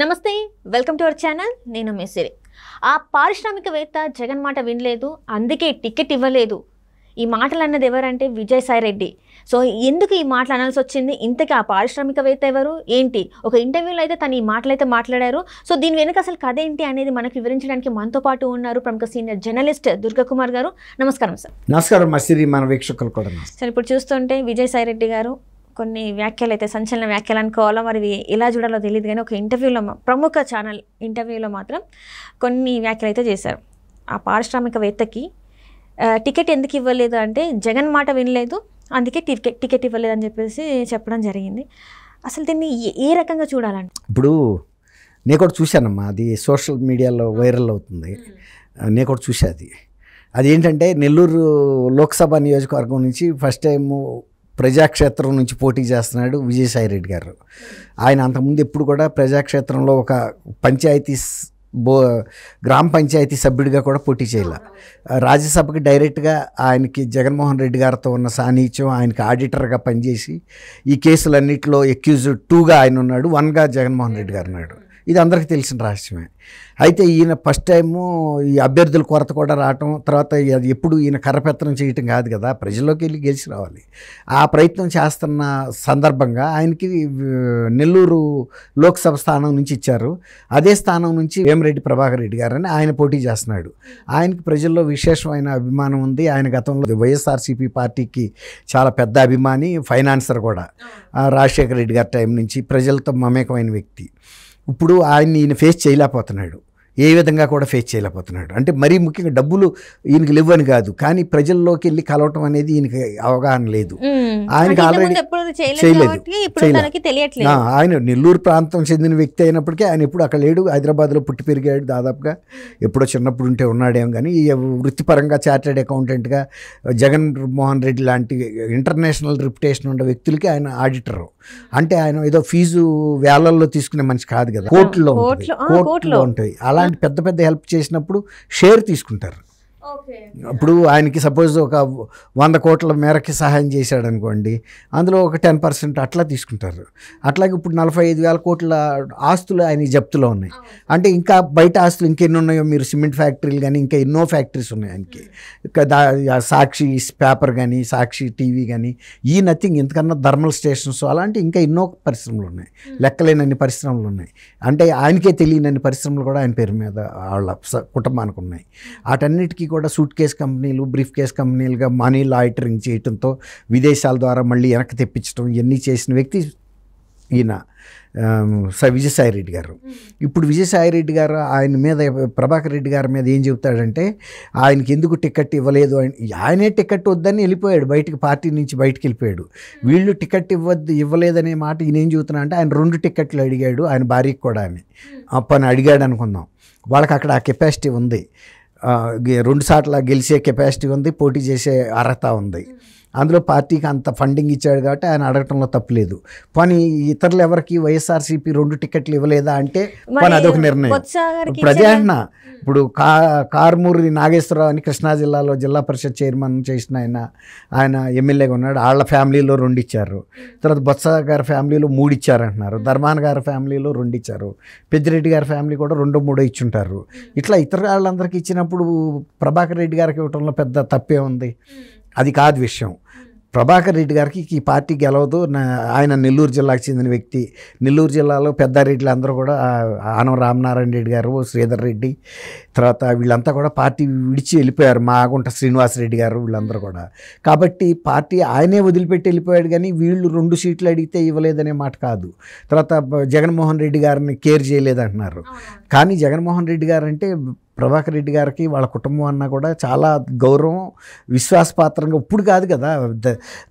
నమస్తే welcome to our channel నేను మేసిరి ఆ పారిశ్రామికవేత్త జగన్ మాట వినలేదు అందుకే టికెట్ ఇవ్వలేదు ఈ మాటలు అన్నది ఎవరంటే విజయసాయిరెడ్డి సో ఎందుకు ఈ మాటలు అనాల్సి వచ్చింది ఇంతకీ ఆ పారిశ్రామికవేత్త ఎవరు ఏంటి ఒక ఇంటర్వ్యూలో అయితే తను ఈ మాటలు అయితే మాట్లాడారు సో దీని వెనుక అసలు కథ ఏంటి అనేది మనకు వివరించడానికి మనతో పాటు ఉన్నారు ప్రముఖ సీనియర్ జర్నలిస్ట్ కుమార్ గారు నమస్కారం సార్ నమస్కారం మన వీక్షకులు కూడా సార్ ఇప్పుడు చూస్తుంటే విజయసాయిరెడ్డి గారు కొన్ని వ్యాఖ్యలు అయితే సంచలన వ్యాఖ్యలు అనుకోవాలో మరి ఎలా చూడాలో తెలియదు కానీ ఒక ఇంటర్వ్యూలో ప్రముఖ ఛానల్ ఇంటర్వ్యూలో మాత్రం కొన్ని వ్యాఖ్యలు అయితే చేశారు ఆ పారిశ్రామికవేత్తకి టికెట్ ఎందుకు ఇవ్వలేదు అంటే జగన్ మాట వినలేదు అందుకే టికెట్ టికెట్ ఇవ్వలేదు అని చెప్పేసి చెప్పడం జరిగింది అసలు దీన్ని ఏ రకంగా చూడాలంటే ఇప్పుడు నేను కూడా చూశానమ్మా అది సోషల్ మీడియాలో వైరల్ అవుతుంది నేను కూడా చూసా అది అదేంటంటే నెల్లూరు లోక్సభ నియోజకవర్గం నుంచి ఫస్ట్ టైము ప్రజాక్షేత్రం నుంచి పోటీ చేస్తున్నాడు విజయసాయి రెడ్డి గారు ఆయన అంతకుముందు ఎప్పుడు కూడా ప్రజాక్షేత్రంలో ఒక పంచాయతీ బో గ్రామ పంచాయతీ సభ్యుడిగా కూడా పోటీ చేయాల రాజ్యసభకి డైరెక్ట్గా ఆయనకి జగన్మోహన్ రెడ్డి గారితో ఉన్న సాన్నిహిత్యం ఆయనకి ఆడిటర్గా పనిచేసి ఈ కేసులన్నింటిలో ఎక్యూజ్డ్ టూగా ఆయన ఉన్నాడు వన్గా జగన్మోహన్ రెడ్డి గారు ఉన్నాడు ఇది అందరికీ తెలిసిన రహస్యమే అయితే ఈయన ఫస్ట్ టైము ఈ అభ్యర్థుల కొరత కూడా రావటం తర్వాత ఎప్పుడు ఈయన కరపత్రం చేయటం కాదు కదా ప్రజల్లోకి వెళ్ళి గెలిచి రావాలి ఆ ప్రయత్నం చేస్తున్న సందర్భంగా ఆయనకి నెల్లూరు లోక్సభ స్థానం నుంచి ఇచ్చారు అదే స్థానం నుంచి వేమిరెడ్డి ప్రభాకర్ రెడ్డి గారని ఆయన పోటీ చేస్తున్నాడు ఆయనకి ప్రజల్లో విశేషమైన అభిమానం ఉంది ఆయన గతంలో వైఎస్ఆర్సీపీ పార్టీకి చాలా పెద్ద అభిమాని ఫైనాన్సర్ కూడా రాజశేఖర రెడ్డి గారి టైం నుంచి ప్రజలతో మమేకమైన వ్యక్తి ఇప్పుడు ఆయన్ని ఈయన ఫేస్ చేయలేకపోతున్నాడు ఏ విధంగా కూడా ఫేస్ చేయలేకపోతున్నాడు అంటే మరీ ముఖ్యంగా డబ్బులు ఈయనకి లేవని కాదు కానీ ప్రజల్లోకి వెళ్ళి కలవటం అనేది ఈయనకి అవగాహన లేదు ఆయనకి ఆల్రెడీ చేయలేదు ఆయన నెల్లూరు ప్రాంతం చెందిన వ్యక్తి అయినప్పటికీ ఆయన ఎప్పుడు అక్కడ లేడు హైదరాబాద్లో పుట్టి పెరిగాడు దాదాపుగా ఎప్పుడో చిన్నప్పుడు ఉంటే ఉన్నాడేమో కానీ వృత్తిపరంగా చార్టెడ్ అకౌంటెంట్గా జగన్ మోహన్ రెడ్డి లాంటి ఇంటర్నేషనల్ రిప్యుటేషన్ ఉన్న వ్యక్తులకి ఆయన ఆడిటరు అంటే ఆయన ఏదో ఫీజు వేలల్లో తీసుకునే మనిషి కాదు కదా కోర్టులో కోర్టులో ఉంటాయి అలా అలాంటి పెద్ద పెద్ద హెల్ప్ చేసినప్పుడు షేర్ తీసుకుంటారు ఇప్పుడు ఆయనకి సపోజ్ ఒక వంద కోట్ల మేరకి సహాయం చేశాడు అనుకోండి అందులో ఒక టెన్ పర్సెంట్ అట్లా తీసుకుంటారు అట్లాగే ఇప్పుడు నలభై ఐదు వేల కోట్ల ఆస్తులు ఆయన జప్తులో ఉన్నాయి అంటే ఇంకా బయట ఆస్తులు ఇంకెన్ని ఉన్నాయో మీరు సిమెంట్ ఫ్యాక్టరీలు కానీ ఇంకా ఎన్నో ఫ్యాక్టరీస్ ఉన్నాయి ఆయనకి ఇంకా సాక్షి పేపర్ కానీ సాక్షి టీవీ కానీ ఈ నథింగ్ ఇంతకన్నా థర్మల్ స్టేషన్స్ అలాంటి ఇంకా ఎన్నో పరిశ్రమలు ఉన్నాయి లెక్కలేనన్ని పరిశ్రమలు ఉన్నాయి అంటే ఆయనకే తెలియనన్ని పరిశ్రమలు కూడా ఆయన పేరు మీద వాళ్ళ కుటుంబానికి ఉన్నాయి వాటన్నిటికీ కూడా సూట్ కేస్ కంపెనీలు బ్రీఫ్ కేస్ కంపెనీలుగా మనీ లాయిటరింగ్ చేయడంతో విదేశాల ద్వారా మళ్ళీ వెనక్కి తెప్పించడం ఇవన్నీ చేసిన వ్యక్తి ఈయన విజయసాయి రెడ్డి గారు ఇప్పుడు విజయసాయి రెడ్డి గారు ఆయన మీద ప్రభాకర్ రెడ్డి గారి మీద ఏం చెబుతాడంటే ఆయనకి ఎందుకు టికెట్ ఇవ్వలేదు ఆయనే టికెట్ వద్దని వెళ్ళిపోయాడు బయటకు పార్టీ నుంచి బయటకు వెళ్ళిపోయాడు వీళ్ళు టికెట్ ఇవ్వద్దు ఇవ్వలేదనే మాట ఈయన ఏం చెబుతున్నా అంటే ఆయన రెండు టికెట్లు అడిగాడు ఆయన భార్యకి కూడా అని అప్పని అడిగాడు అనుకుందాం వాళ్ళకి అక్కడ ఆ కెపాసిటీ ఉంది రెండు సార్లు గెలిచే కెపాసిటీ ఉంది పోటీ చేసే అర్హత ఉంది అందులో పార్టీకి అంత ఫండింగ్ ఇచ్చాడు కాబట్టి ఆయన అడగటంలో తప్పలేదు పని ఇతరులు ఎవరికి వైఎస్ఆర్సీపీ రెండు టికెట్లు ఇవ్వలేదా అంటే పని అదొక నిర్ణయం అన్న ఇప్పుడు కా కార్మూరి నాగేశ్వరరావు అని కృష్ణా జిల్లాలో జిల్లా పరిషత్ చైర్మన్ చేసిన ఆయన ఆయన ఎమ్మెల్యేగా ఉన్నాడు వాళ్ళ ఫ్యామిలీలో రెండు ఇచ్చారు తర్వాత బొత్స గారి ఫ్యామిలీలో మూడు ఇచ్చారంటున్నారు ధర్మాన్ గారి ఫ్యామిలీలో రెండు ఇచ్చారు పెద్దిరెడ్డి గారి ఫ్యామిలీ కూడా రెండు మూడో ఇచ్చుంటారు ఇట్లా ఇతర వాళ్ళందరికీ ఇచ్చినప్పుడు ప్రభాకర్ రెడ్డి గారికి ఇవ్వడంలో పెద్ద తప్పే ఉంది అది కాదు విషయం ప్రభాకర్ రెడ్డి గారికి ఈ పార్టీ గెలవదు ఆయన నెల్లూరు జిల్లాకు చెందిన వ్యక్తి నెల్లూరు జిల్లాలో పెద్దారెడ్డిలు అందరూ కూడా ఆనం రామనారాయణ రెడ్డి గారు శ్రీధర్ రెడ్డి తర్వాత వీళ్ళంతా కూడా పార్టీ విడిచి వెళ్ళిపోయారు మాగుంట శ్రీనివాసరెడ్డి గారు వీళ్ళందరూ కూడా కాబట్టి పార్టీ ఆయనే వదిలిపెట్టి వెళ్ళిపోయాడు కానీ వీళ్ళు రెండు సీట్లు అడిగితే ఇవ్వలేదనే మాట కాదు తర్వాత జగన్మోహన్ రెడ్డి గారిని కేర్ చేయలేదంటున్నారు కానీ జగన్మోహన్ రెడ్డి గారు అంటే ప్రభాకర్ రెడ్డి గారికి వాళ్ళ కుటుంబం అన్నా కూడా చాలా గౌరవం విశ్వాసపాత్రంగా ఇప్పుడు కాదు కదా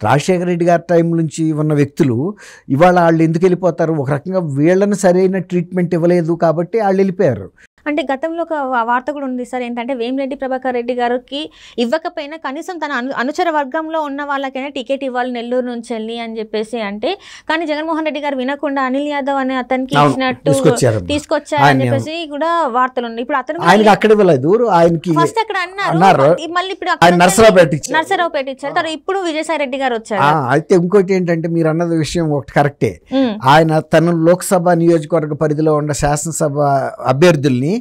రాజశేఖర రెడ్డి గారి టైం నుంచి ఉన్న వ్యక్తులు ఇవాళ వాళ్ళు ఎందుకు వెళ్ళిపోతారు ఒక రకంగా వీళ్ళని సరైన ట్రీట్మెంట్ ఇవ్వలేదు కాబట్టి వాళ్ళు వెళ్ళిపోయారు అంటే గతంలో ఒక వార్త కూడా ఉంది సార్ ఏంటంటే వేమిరెడ్డి ప్రభాకర్ రెడ్డి గారికి ఇవ్వకపోయినా కనీసం తన అను అనుచర వర్గంలో ఉన్న వాళ్ళకైనా టికెట్ ఇవ్వాలి నెల్లూరు నుంచి వెళ్ళి అని చెప్పేసి అంటే కానీ జగన్మోహన్ రెడ్డి గారు వినకుండా అనిల్ యాదవ్ అనే అతనికి ఇచ్చినట్టు తీసుకొచ్చారని చెప్పేసి కూడా వార్తలు ఉన్నాయి ఇప్పుడు అతను అక్కడ ఇవ్వలేదు ఆయనకి ఫస్ట్ అక్కడ అన్నారు మళ్ళీ ఇప్పుడు నర్సరావు ఇచ్చారు తర్వాత ఇప్పుడు విజయసాయి రెడ్డి గారు వచ్చారు అయితే ఇంకోటి ఏంటంటే మీరు అన్నది విషయం ఒకటి కరెక్టే ఆయన తను లోక్సభ నియోజకవర్గ పరిధిలో ఉన్న శాసనసభ అభ్యర్థుల్ని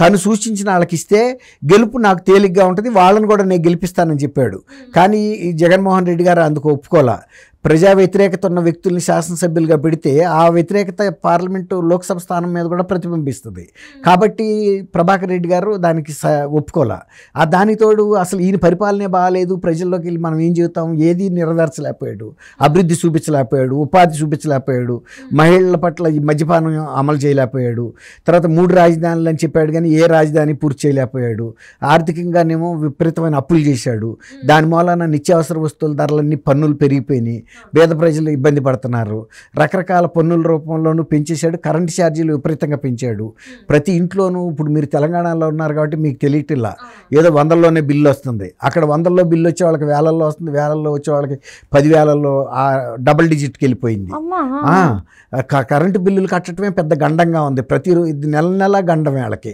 తను సూచించిన వాళ్ళకి ఇస్తే గెలుపు నాకు తేలిగ్గా ఉంటుంది వాళ్ళని కూడా నేను గెలిపిస్తానని చెప్పాడు కానీ జగన్మోహన్ రెడ్డి గారు అందుకు ఒప్పుకోలే ప్రజా వ్యతిరేకత ఉన్న వ్యక్తుల్ని శాసనసభ్యులుగా పెడితే ఆ వ్యతిరేకత పార్లమెంటు లోక్సభ స్థానం మీద కూడా ప్రతిబింబిస్తుంది కాబట్టి ప్రభాకర్ రెడ్డి గారు దానికి స ఒప్పుకోలే ఆ దానితోడు అసలు ఈయన పరిపాలనే బాగాలేదు ప్రజల్లోకి వెళ్ళి మనం ఏం చేస్తాం ఏది నెరవేర్చలేకపోయాడు అభివృద్ధి చూపించలేకపోయాడు ఉపాధి చూపించలేకపోయాడు మహిళల పట్ల ఈ మద్యపానం అమలు చేయలేకపోయాడు తర్వాత మూడు రాజధానులు అని చెప్పాడు కానీ ఏ రాజధాని పూర్తి చేయలేకపోయాడు ఆర్థికంగానేమో విపరీతమైన అప్పులు చేశాడు దాని మూలన నిత్యావసర వస్తువుల ధరలన్నీ పన్నులు పెరిగిపోయినాయి పేద ప్రజలు ఇబ్బంది పడుతున్నారు రకరకాల పన్నుల రూపంలోనూ పెంచేశాడు కరెంటు ఛార్జీలు విపరీతంగా పెంచాడు ప్రతి ఇంట్లోనూ ఇప్పుడు మీరు తెలంగాణలో ఉన్నారు కాబట్టి మీకు తెలియటిల్లా ఏదో వందల్లోనే బిల్లు వస్తుంది అక్కడ వందల్లో బిల్లు వచ్చే వాళ్ళకి వేలల్లో వస్తుంది వేలల్లో వచ్చే వాళ్ళకి పదివేలల్లో డబుల్ డిజిట్కి వెళ్ళిపోయింది కరెంటు బిల్లులు కట్టడమే పెద్ద గండంగా ఉంది ప్రతి నెల నెల గండం వాళ్ళకి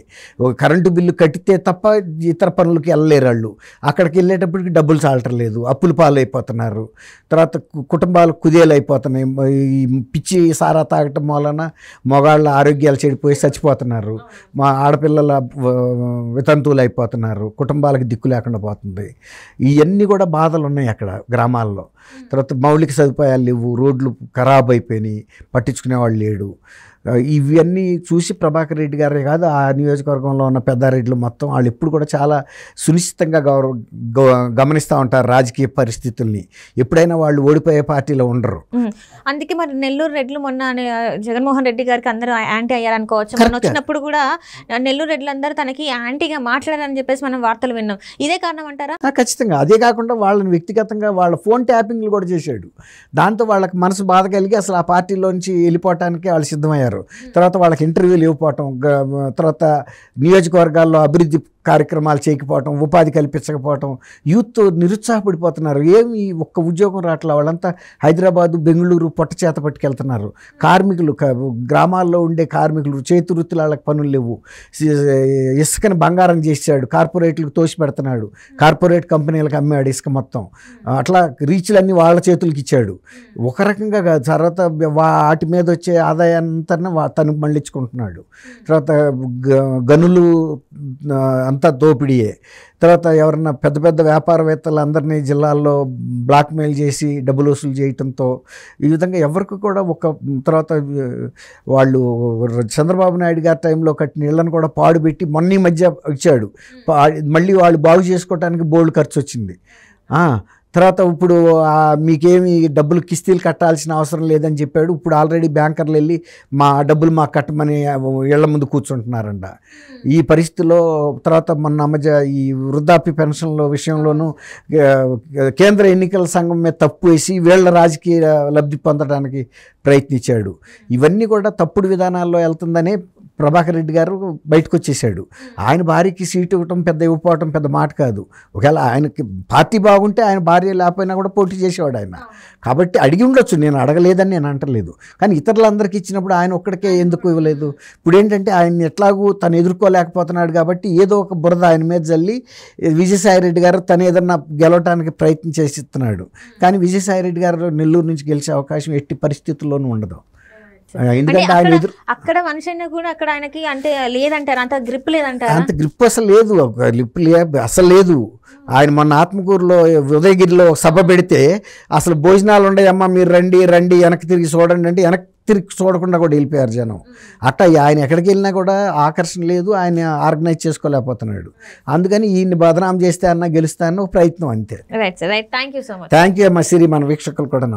కరెంటు బిల్లు కట్టితే తప్ప ఇతర పనులకి వెళ్ళలేరు వాళ్ళు అక్కడికి వెళ్ళేటప్పటికి డబ్బులు చాలటం లేదు అప్పులు పాలైపోతున్నారు తర్వాత కుటుంబాలు కుదేలైపోతున్నాయి ఈ పిచ్చి సారా తాగటం వలన మగాళ్ళ ఆరోగ్యాలు చెడిపోయి చచ్చిపోతున్నారు మా ఆడపిల్లల వితంతువులు అయిపోతున్నారు కుటుంబాలకు దిక్కు లేకుండా పోతుంది ఇవన్నీ కూడా బాధలు ఉన్నాయి అక్కడ గ్రామాల్లో తర్వాత మౌలిక సదుపాయాలు లేవు రోడ్లు ఖరాబ్ అయిపోయినాయి పట్టించుకునేవాళ్ళు లేడు ఇవన్నీ చూసి ప్రభాకర్ రెడ్డి గారే కాదు ఆ నియోజకవర్గంలో ఉన్న పెద్దారెడ్డిలు మొత్తం వాళ్ళు ఎప్పుడు కూడా చాలా సునిశ్చితంగా గౌరవ గమనిస్తూ ఉంటారు రాజకీయ పరిస్థితుల్ని ఎప్పుడైనా వాళ్ళు ఓడిపోయే పార్టీలో ఉండరు అందుకే మరి నెల్లూరు రెడ్లు మొన్న జగన్మోహన్ రెడ్డి గారికి అందరూ యాంటీ అయ్యారనుకోవచ్చు మనం వచ్చినప్పుడు కూడా నెల్లూరు రెడ్లు అందరూ తనకి యాంటీగా మాట్లాడారని చెప్పేసి మనం వార్తలు విన్నాం ఇదే కారణం అంటారా ఖచ్చితంగా అదే కాకుండా వాళ్ళని వ్యక్తిగతంగా వాళ్ళ ఫోన్ ట్యాపింగ్లు కూడా చేశాడు దాంతో వాళ్ళకి మనసు బాధ కలిగి అసలు ఆ పార్టీలోంచి వెళ్ళిపోవటానికి వాళ్ళు సిద్ధమయ్యారు తర్వాత వాళ్ళకి ఇంటర్వ్యూలు ఇవ్వకపోవటం తర్వాత నియోజకవర్గాల్లో అభివృద్ధి కార్యక్రమాలు చేయకపోవటం ఉపాధి కల్పించకపోవటం యూత్ నిరుత్సాహపడిపోతున్నారు ఏమి ఒక్క ఉద్యోగం రావట్లా వాళ్ళంతా హైదరాబాదు బెంగళూరు పొట్ట చేత పట్టుకెళ్తున్నారు కార్మికులు గ్రామాల్లో ఉండే కార్మికులు చేతి వృత్తుల వాళ్ళకి పనులు లేవు ఇసుకని బంగారం చేశాడు కార్పొరేట్లకు తోసి పెడుతున్నాడు కార్పొరేట్ కంపెనీలకు అమ్మాడు ఇసుక మొత్తం అట్లా రీచ్లన్నీ వాళ్ళ చేతులకి ఇచ్చాడు ఒక రకంగా కాదు తర్వాత వాటి మీద వచ్చే ఆదాయాన్ని తను మళ్ళించుకుంటున్నాడు తర్వాత గనులు అంతా దోపిడీయే తర్వాత ఎవరన్నా పెద్ద పెద్ద వ్యాపారవేత్తలు అందరినీ జిల్లాల్లో బ్లాక్మెయిల్ చేసి డబ్బులు వసూలు చేయటంతో ఈ విధంగా ఎవరికి కూడా ఒక తర్వాత వాళ్ళు చంద్రబాబు నాయుడు గారి టైంలో కట్టిన ఇళ్ళను కూడా పాడుపెట్టి మొన్న మధ్య ఇచ్చాడు మళ్ళీ వాళ్ళు బాగు చేసుకోవడానికి బోల్డ్ ఖర్చు వచ్చింది తర్వాత ఇప్పుడు మీకేమి డబ్బులు కిస్తీలు కట్టాల్సిన అవసరం లేదని చెప్పాడు ఇప్పుడు ఆల్రెడీ బ్యాంకర్లు వెళ్ళి మా డబ్బులు మాకు కట్టమని ఇళ్ల ముందు కూర్చుంటున్నారంట ఈ పరిస్థితిలో తర్వాత మొన్న మధ్య ఈ వృద్ధాప్య పెన్షన్ల విషయంలోనూ కేంద్ర ఎన్నికల సంఘం మీద తప్పు వేసి వీళ్ళ రాజకీయ లబ్ధి పొందడానికి ప్రయత్నించాడు ఇవన్నీ కూడా తప్పుడు విధానాల్లో వెళ్తుందనే ప్రభాకర్ రెడ్డి గారు బయటకు వచ్చేసాడు ఆయన భార్యకి సీటు ఇవ్వటం పెద్ద ఇవ్వకపోవటం పెద్ద మాట కాదు ఒకవేళ ఆయనకి పార్టీ బాగుంటే ఆయన భార్య లేకపోయినా కూడా పోటీ చేసేవాడు ఆయన కాబట్టి అడిగి ఉండొచ్చు నేను అడగలేదని నేను అంటలేదు కానీ ఇతరులందరికీ ఇచ్చినప్పుడు ఆయన ఒక్కడికే ఎందుకు ఇవ్వలేదు ఇప్పుడు ఏంటంటే ఆయన ఎట్లాగూ తను ఎదుర్కోలేకపోతున్నాడు కాబట్టి ఏదో ఒక బురద ఆయన మీద జల్లి విజయసాయిరెడ్డి రెడ్డి గారు తను ఏదన్నా గెలవటానికి ప్రయత్నం చేసిస్తున్నాడు కానీ విజయసాయి రెడ్డి గారు నెల్లూరు నుంచి గెలిచే అవకాశం ఎట్టి పరిస్థితుల్లోనూ ఉండదు ఎందుకంటే ఆయన ఎదురు అక్కడ మనిషి కూడా అక్కడ ఆయనకి అంటే లేదంటారు అంత గ్రిప్ లేదంటారు అంత గ్రిప్ అసలు లేదు గ్రిప్ అసలు లేదు ఆయన మొన్న ఆత్మకూరులో ఉదయగిరిలో సభ పెడితే అసలు భోజనాలు ఉండయమ్మా మీరు రండి రండి వెనక్కి తిరిగి చూడండి అంటే వెనక్కి తిరిగి చూడకుండా కూడా వెళ్ళిపోయారు జనం అట్ట ఆయన ఎక్కడికి వెళ్ళినా కూడా ఆకర్షణ లేదు ఆయన ఆర్గనైజ్ చేసుకోలేకపోతున్నాడు అందుకని ఈయన్ని బదనాం చేస్తే అన్న గెలుస్తాను ప్రయత్నం అంతే thank you so much thank you అమ్మ సిరి మన వీక్షకులు కూడా